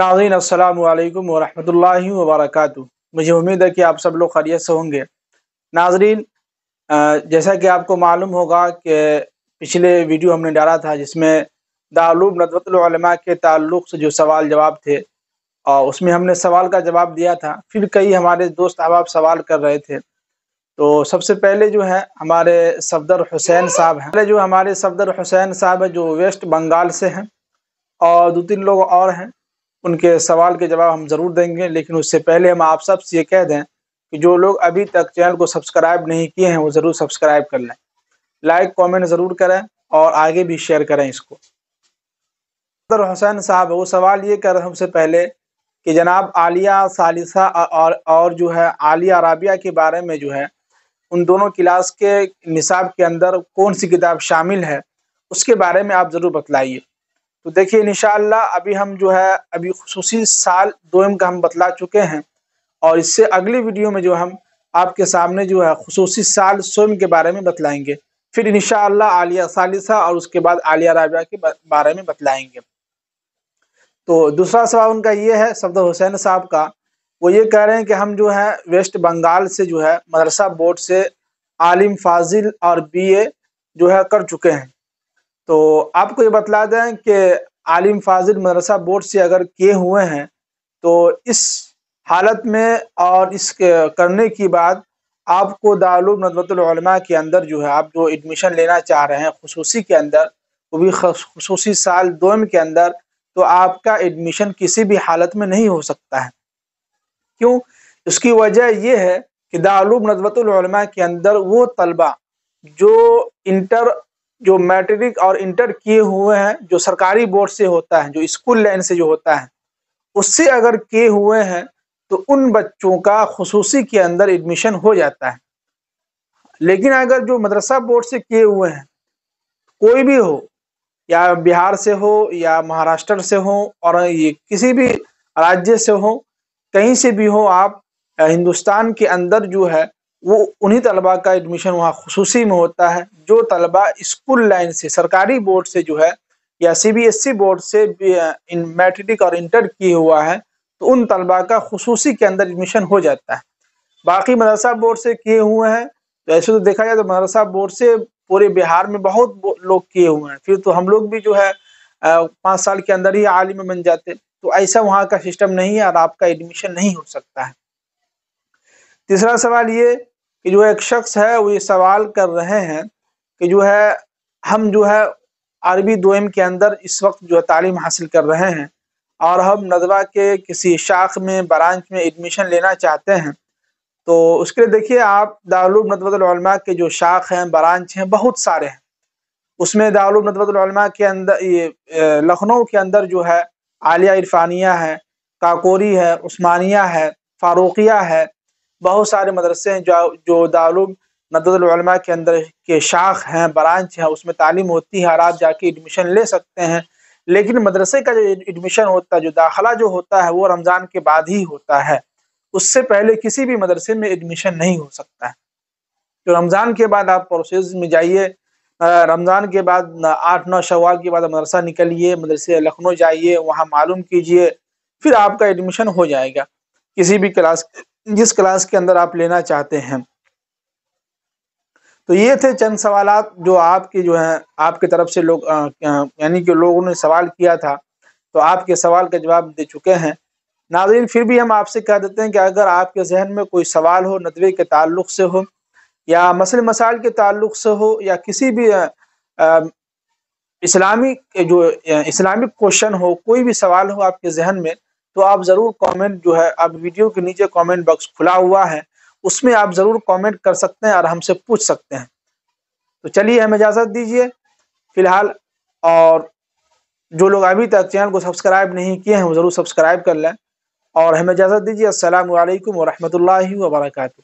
नाजीन असलकम वरहमल वबरक मुझे उम्मीद है कि आप सब लोग खरीत से होंगे नाजरीन जैसा कि आपको मालूम होगा कि पिछले वीडियो हमने डाला था जिसमें दारूब नदवतलमा के ताल्लुक से जो सवाल जवाब थे और उसमें हमने सवाल का जवाब दिया था फिर कई हमारे दोस्त अहबाब सवाल कर रहे थे तो सबसे पहले जो है हमारे सफदर हुसैन साहब हैं पहले जो हमारे सफदर हुसैन साहब हैं जो वेस्ट बंगाल से हैं और दो तीन लोग और हैं उनके सवाल के जवाब हम ज़रूर देंगे लेकिन उससे पहले हम आप सब से ये कह दें कि जो लोग अभी तक चैनल को सब्सक्राइब नहीं किए हैं वो ज़रूर सब्सक्राइब कर लें लाइक कमेंट ज़रूर करें और आगे भी शेयर करें इसको सदर हुसैन साहब वो सवाल ये कर रहे हैं उससे पहले कि जनाब आलिया सालिसा और और जो है आलिया राबिया के बारे में जो है उन दोनों क्लास के निसाब के अंदर कौन सी किताब शामिल है उसके बारे में आप ज़रूर बतलाइए तो देखिए इन अभी हम जो है अभी खसूस साल एम का हम बतला चुके हैं और इससे अगली वीडियो में जो हम आपके सामने जो है खसूस साल स्वयं के बारे में बतलाएंगे फिर इन आलिया सालिसा और उसके बाद आलिया राजा के बारे में बतलाएंगे तो दूसरा सवाल उनका ये है सफदर हुसैन साहब का वो ये कह रहे हैं कि हम जो है वेस्ट बंगाल से जो है मदरसा बोर्ड से आलिम फाजिल और बी जो है कर चुके हैं तो आपको ये बतला दें कि आलिम फाजिल मदरसा बोर्ड से अगर किए हुए हैं तो इस हालत में और इस करने की बाद आपको दारूम नदवतमा के अंदर जो है आप जो एडमिशन लेना चाह रहे हैं खसूसी के अंदर वो भी खसूसी साल दो के अंदर तो आपका एडमिशन किसी भी हालत में नहीं हो सकता है क्यों इसकी वजह यह है कि दारूम नदवतमा के अंदर वो तलबा जो इंटर जो मैट्रिक और इंटर किए हुए हैं जो सरकारी बोर्ड से होता है जो स्कूल लाइन से जो होता है उससे अगर किए हुए हैं तो उन बच्चों का खसूसी के अंदर एडमिशन हो जाता है लेकिन अगर जो मदरसा बोर्ड से किए हुए हैं कोई भी हो या बिहार से हो या महाराष्ट्र से हो और ये किसी भी राज्य से हो कहीं से भी हो आप हिंदुस्तान के अंदर जो है वो उन्हीं तलबा का एडमिशन वहाँ खसूसी में होता है जो तलबा स्कूल लाइन से सरकारी बोर्ड से जो है या सीबीएसई बोर्ड e से इन मैट्रिक और इंटर किए हुआ है तो उन तलबा का खसूसी के अंदर एडमिशन हो जाता है बाकी मदरसा बोर्ड से किए हुए हैं तो ऐसे तो देखा जाए तो मदरसा बोर्ड से पूरे बिहार में बहुत लोग किए हुए हैं फिर तो हम लोग भी जो है पाँच साल के अंदर ही आलिम बन जाते तो ऐसा वहाँ का सिस्टम नहीं है और आपका एडमिशन नहीं हो सकता है तीसरा सवाल ये कि जो एक शख्स है वो ये सवाल कर रहे हैं कि जो है हम जो है अरबी दोम के अंदर इस वक्त जो है तालीम हासिल कर रहे हैं और हम नदवा के किसी शाख में ब्रांच में एडमिशन लेना चाहते हैं तो उसके लिए देखिए आप दारूब नदवतमा के जो शाख हैं ब्रांच हैं बहुत सारे हैं उसमें दारूब नदवतमा के अंदर ये लखनऊ के अंदर जो है आलिया इरफानिया है काकोरी है उस्मानिया है फारूकिया है बहुत सारे मदरसे हैं जो जो दारुल नदतलमा के अंदर के शाख हैं ब्रांच हैं उसमें तालीम होती है और आप जाके एडमिशन ले सकते हैं लेकिन मदरसे का जो एडमिशन होता है जो दाखिला जो होता है वो रमज़ान के बाद ही होता है उससे पहले किसी भी मदरसे में एडमिशन नहीं हो सकता है तो रमज़ान के बाद आप प्रोसेस में जाइए रमज़ान के बाद आठ नौ शवाल के बाद मदरसा निकलिए मदरसे लखनऊ जाइए वहाँ मालूम कीजिए फिर आपका एडमिशन हो जाएगा किसी भी क्लास जिस क्लास के अंदर आप लेना चाहते हैं तो ये थे चंद सवाल जो आपके जो हैं आपके तरफ से लोग यानी कि लोगों ने सवाल किया था तो आपके सवाल का जवाब दे चुके हैं नाजरीन फिर भी हम आपसे कह देते हैं कि अगर आपके जहन में कोई सवाल हो नदवे के ताल्लुक से हो या मसल मसाइल के ताल्लुक से हो या किसी भी इस्लामी जो इस्लामिक क्वेश्चन हो कोई भी सवाल हो आपके जहन में तो आप ज़रूर कमेंट जो है अब वीडियो के नीचे कमेंट बॉक्स खुला हुआ है उसमें आप ज़रूर कमेंट कर सकते हैं और हमसे पूछ सकते हैं तो चलिए हमें इजाज़त दीजिए फिलहाल और जो लोग अभी तक चैनल को सब्सक्राइब नहीं किए हैं वो ज़रूर सब्सक्राइब कर लें और हमें इजाज़त दीजिए असल वरहमल वर्का